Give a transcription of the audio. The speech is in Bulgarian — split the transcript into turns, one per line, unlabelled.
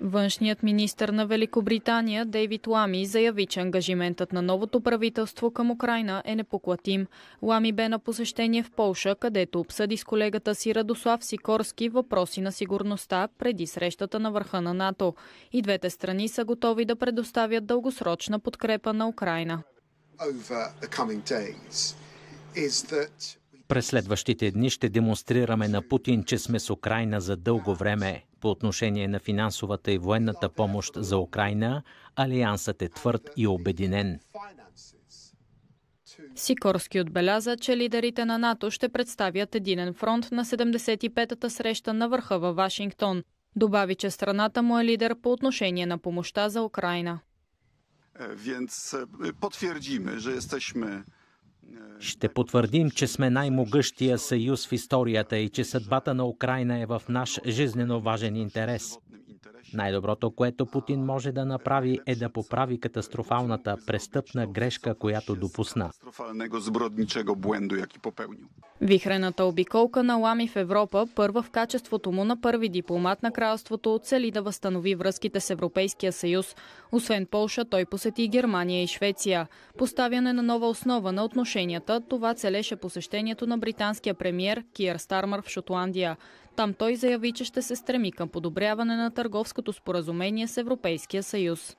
Външният министр на Великобритания Дейвид Лами заяви, че ангажиментът на новото правителство към Украина е непоклатим. Лами бе на посещение в Полша, където обсъди с колегата си Радослав Сикорски въпроси на сигурността преди срещата на върха на НАТО. И двете страни са готови да предоставят дългосрочна подкрепа на Украина.
През следващите дни ще демонстрираме на Путин, че сме с Украина за дълго време. По отношение на финансовата и военната помощ за Украина, Алиансът е твърд и обединен.
Сикорски отбеляза, че лидерите на НАТО ще представят единен фронт на 75-та среща на върха във Вашингтон. Добави, че страната му е лидер по отношение на помощта за Украина.
Więc potwierdzimy, że jesteśmy
ще потвърдим, че сме най-могъщия съюз в историята и че съдбата на Украина е в наш жизнено важен интерес. Най-доброто, което Путин може да направи е да поправи катастрофалната престъпна грешка, която допусна.
Вихрената обиколка на Лами в Европа, първа в качеството му на първи дипломат на кралството, цели да възстанови връзките с Европейския съюз. Освен Полша, той посети Германия и Швеция. Поставяне на нова основа на отношенията, това целеше посещението на британския премьер Киер Стармър в Шотландия. Там той заяви, че ще се стреми към подобряване на търговското споразумение с Европейския съюз.